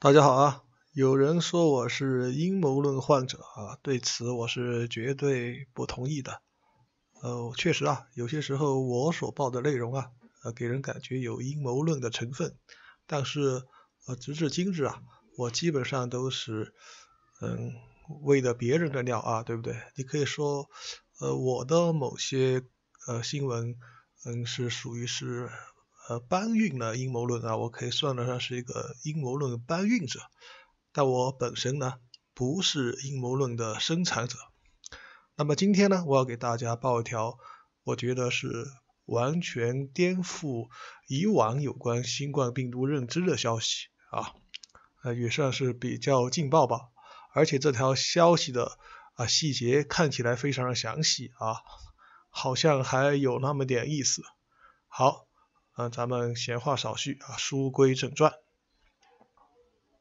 大家好啊！有人说我是阴谋论患者啊，对此我是绝对不同意的。呃，确实啊，有些时候我所报的内容啊，呃，给人感觉有阴谋论的成分。但是，呃，直至今日啊，我基本上都是嗯喂的别人的料啊，对不对？你可以说，呃，我的某些呃新闻，嗯，是属于是。呃，搬运呢阴谋论啊，我可以算得上是一个阴谋论搬运者，但我本身呢不是阴谋论的生产者。那么今天呢，我要给大家报一条，我觉得是完全颠覆以往有关新冠病毒认知的消息啊，呃，也算是比较劲爆吧。而且这条消息的啊细节看起来非常的详细啊，好像还有那么点意思。好。啊，咱们闲话少叙啊，书归正传。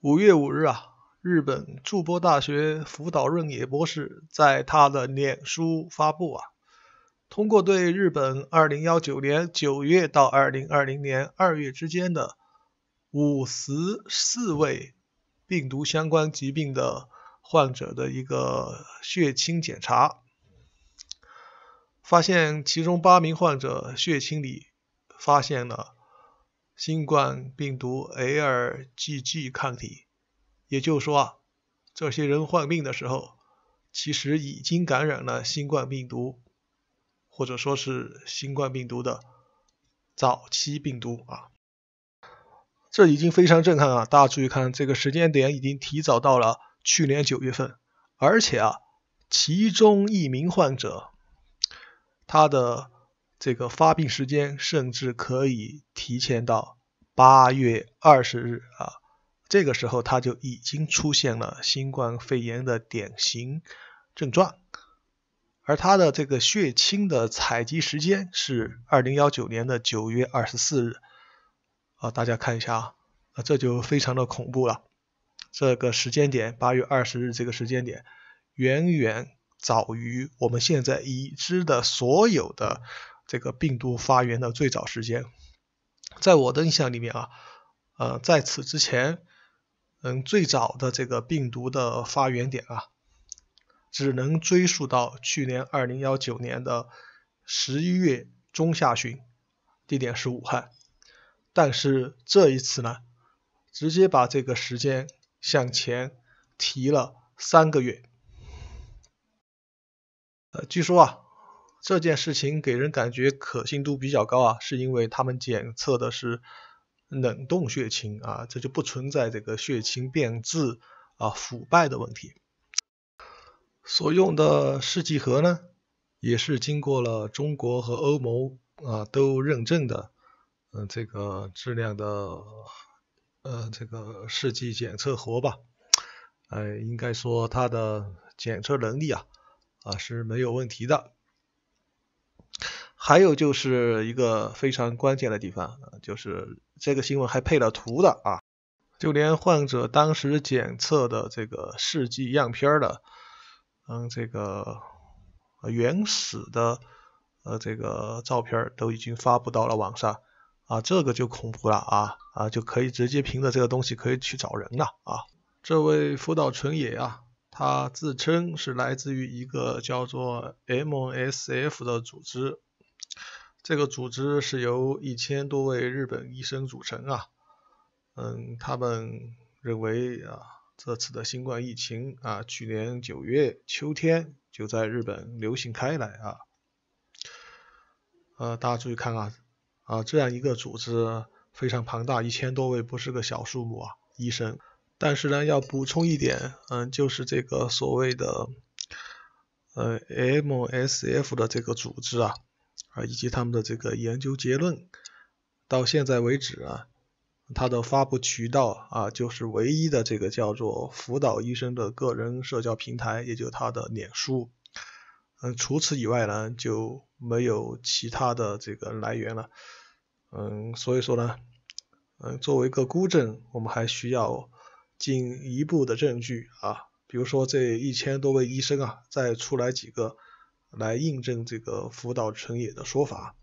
五月五日啊，日本筑波大学福岛润野博士在他的脸书发布啊，通过对日本二零幺九年九月到二零二零年二月之间的五十四位病毒相关疾病的患者的一个血清检查，发现其中八名患者血清里。发现了新冠病毒 l g g 抗体，也就是说啊，这些人患病的时候，其实已经感染了新冠病毒，或者说是新冠病毒的早期病毒啊。这已经非常震撼啊！大家注意看，这个时间点已经提早到了去年九月份，而且啊，其中一名患者，他的。这个发病时间甚至可以提前到八月二十日啊，这个时候他就已经出现了新冠肺炎的典型症状，而他的这个血清的采集时间是二零幺九年的九月二十四日，啊，大家看一下啊，这就非常的恐怖了。这个时间点，八月二十日这个时间点，远远早于我们现在已知的所有的。这个病毒发源的最早时间，在我的印象里面啊，呃，在此之前，嗯，最早的这个病毒的发源点啊，只能追溯到去年二零幺九年的十一月中下旬，地点是武汉。但是这一次呢，直接把这个时间向前提了三个月。呃，据说啊。这件事情给人感觉可信度比较高啊，是因为他们检测的是冷冻血清啊，这就不存在这个血清变质啊腐败的问题。所用的试剂盒呢，也是经过了中国和欧盟啊都认证的，嗯，这个质量的呃这个试剂检测盒吧，哎，应该说它的检测能力啊啊是没有问题的。还有就是一个非常关键的地方就是这个新闻还配了图的啊，就连患者当时检测的这个试剂样片儿的，嗯，这个原始的呃这个照片都已经发布到了网上啊，这个就恐怖了啊啊，就可以直接凭着这个东西可以去找人了啊。这位福岛纯也啊，他自称是来自于一个叫做 MSF 的组织。这个组织是由一千多位日本医生组成啊，嗯，他们认为啊，这次的新冠疫情啊，去年九月秋天就在日本流行开来啊，呃，大家注意看啊，啊，这样一个组织非常庞大，一千多位不是个小数目啊，医生。但是呢，要补充一点，嗯，就是这个所谓的，呃，MSF 的这个组织啊。啊，以及他们的这个研究结论，到现在为止啊，它的发布渠道啊，就是唯一的这个叫做“福岛医生”的个人社交平台，也就他的脸书。嗯，除此以外呢，就没有其他的这个来源了。嗯，所以说呢，嗯，作为一个孤证，我们还需要进一步的证据啊，比如说这一千多位医生啊，再出来几个。来印证这个福岛纯也的说法，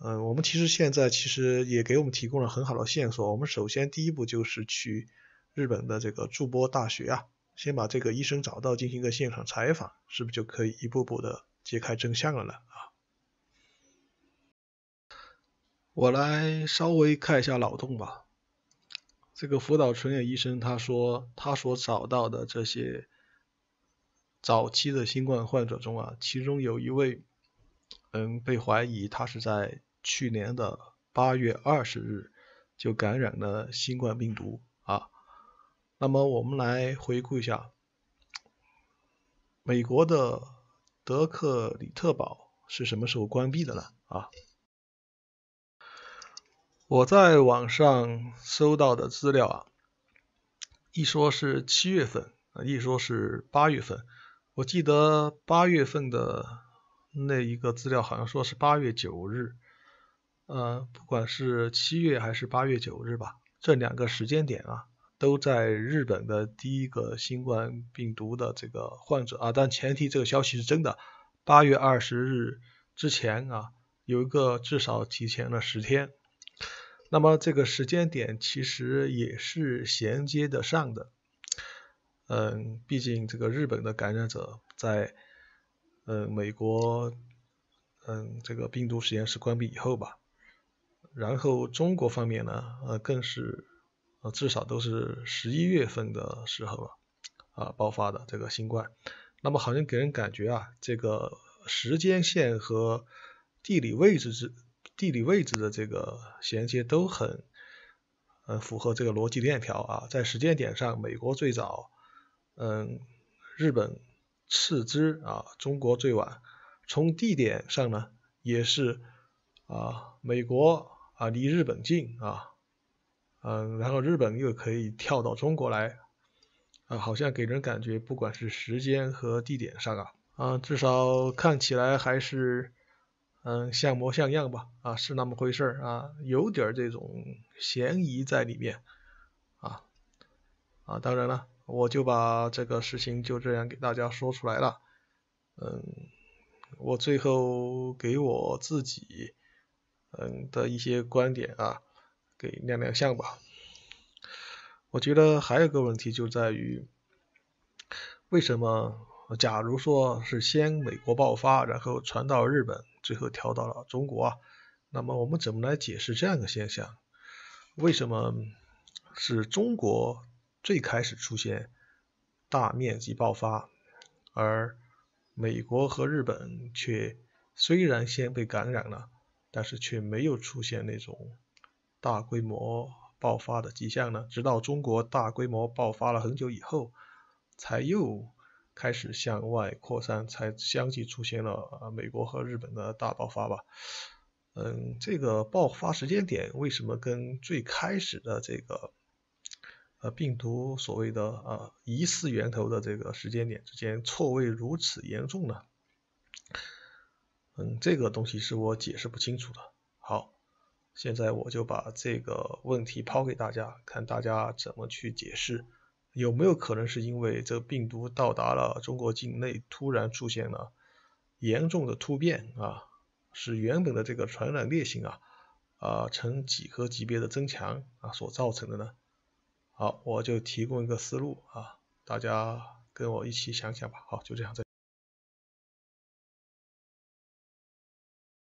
嗯，我们其实现在其实也给我们提供了很好的线索。我们首先第一步就是去日本的这个筑波大学啊，先把这个医生找到，进行一个现场采访，是不是就可以一步步的揭开真相了呢？啊，我来稍微看一下脑洞吧。这个福岛纯也医生他说他所找到的这些。早期的新冠患者中啊，其中有一位，嗯，被怀疑他是在去年的八月二十日就感染了新冠病毒啊。那么我们来回顾一下，美国的德克里特堡是什么时候关闭的呢？啊，我在网上搜到的资料啊，一说是七月份，一说是八月份。我记得八月份的那一个资料好像说是八月九日，呃，不管是七月还是八月九日吧，这两个时间点啊，都在日本的第一个新冠病毒的这个患者啊，但前提这个消息是真的，八月二十日之前啊，有一个至少提前了十天，那么这个时间点其实也是衔接得上的。嗯，毕竟这个日本的感染者在，嗯，美国，嗯，这个病毒实验室关闭以后吧，然后中国方面呢，呃，更是，呃，至少都是十一月份的时候吧，啊，爆发的这个新冠，那么好像给人感觉啊，这个时间线和地理位置之地理位置的这个衔接都很，嗯，符合这个逻辑链条啊，在时间点上，美国最早。嗯，日本次之啊，中国最晚。从地点上呢，也是啊，美国啊离日本近啊，嗯，然后日本又可以跳到中国来啊，好像给人感觉不管是时间和地点上啊，啊，至少看起来还是嗯像模像样吧啊，是那么回事儿啊，有点这种嫌疑在里面啊啊，当然了。我就把这个事情就这样给大家说出来了。嗯，我最后给我自己，嗯的一些观点啊，给亮亮相吧。我觉得还有个问题就在于，为什么假如说是先美国爆发，然后传到日本，最后调到了中国啊？那么我们怎么来解释这样一个现象？为什么是中国？最开始出现大面积爆发，而美国和日本却虽然先被感染了，但是却没有出现那种大规模爆发的迹象呢。直到中国大规模爆发了很久以后，才又开始向外扩散，才相继出现了美国和日本的大爆发吧。嗯，这个爆发时间点为什么跟最开始的这个？呃，病毒所谓的啊疑似源头的这个时间点之间错位如此严重呢？嗯，这个东西是我解释不清楚的。好，现在我就把这个问题抛给大家，看大家怎么去解释，有没有可能是因为这病毒到达了中国境内，突然出现了严重的突变啊，使原本的这个传染烈性啊啊呈几何级别的增强啊所造成的呢？好，我就提供一个思路啊，大家跟我一起想想吧。好，就这样，再